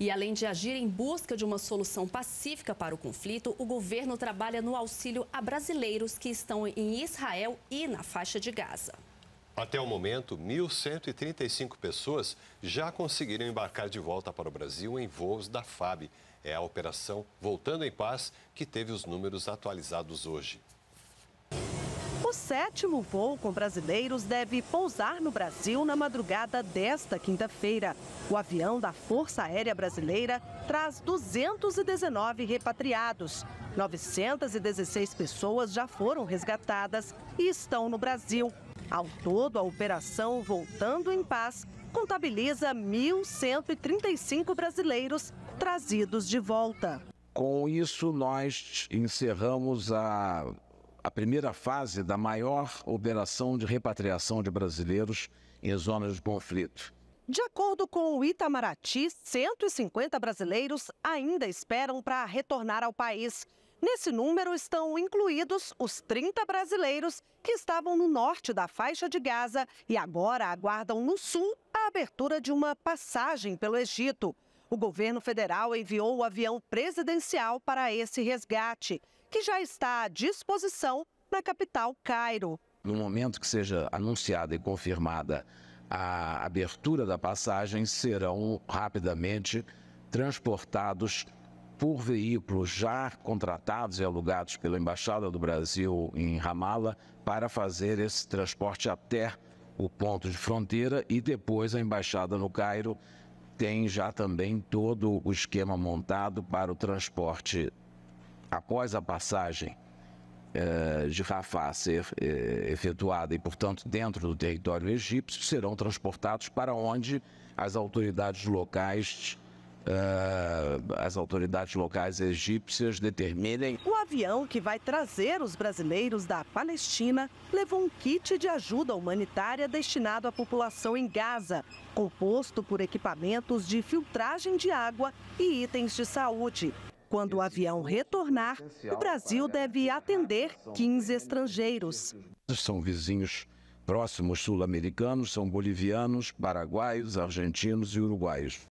E além de agir em busca de uma solução pacífica para o conflito, o governo trabalha no auxílio a brasileiros que estão em Israel e na faixa de Gaza. Até o momento, 1.135 pessoas já conseguiram embarcar de volta para o Brasil em voos da FAB. É a operação Voltando em Paz que teve os números atualizados hoje sétimo voo com brasileiros deve pousar no Brasil na madrugada desta quinta-feira. O avião da Força Aérea Brasileira traz 219 repatriados. 916 pessoas já foram resgatadas e estão no Brasil. Ao todo, a operação Voltando em Paz contabiliza 1.135 brasileiros trazidos de volta. Com isso, nós encerramos a a primeira fase da maior operação de repatriação de brasileiros em zonas de conflito. De acordo com o Itamaraty, 150 brasileiros ainda esperam para retornar ao país. Nesse número estão incluídos os 30 brasileiros que estavam no norte da faixa de Gaza e agora aguardam no sul a abertura de uma passagem pelo Egito. O governo federal enviou o avião presidencial para esse resgate, que já está à disposição na capital Cairo. No momento que seja anunciada e confirmada a abertura da passagem, serão rapidamente transportados por veículos já contratados e alugados pela Embaixada do Brasil em Ramala para fazer esse transporte até o ponto de fronteira e depois a Embaixada no Cairo tem já também todo o esquema montado para o transporte após a passagem eh, de Rafá ser eh, efetuada e, portanto, dentro do território egípcio, serão transportados para onde as autoridades locais uh, as autoridades locais egípcias determinem. O avião que vai trazer os brasileiros da Palestina levou um kit de ajuda humanitária destinado à população em Gaza, composto por equipamentos de filtragem de água e itens de saúde. Quando o avião é retornar, o Brasil deve atender 15 estrangeiros. São vizinhos próximos sul-americanos, são bolivianos, paraguaios, argentinos e uruguaios.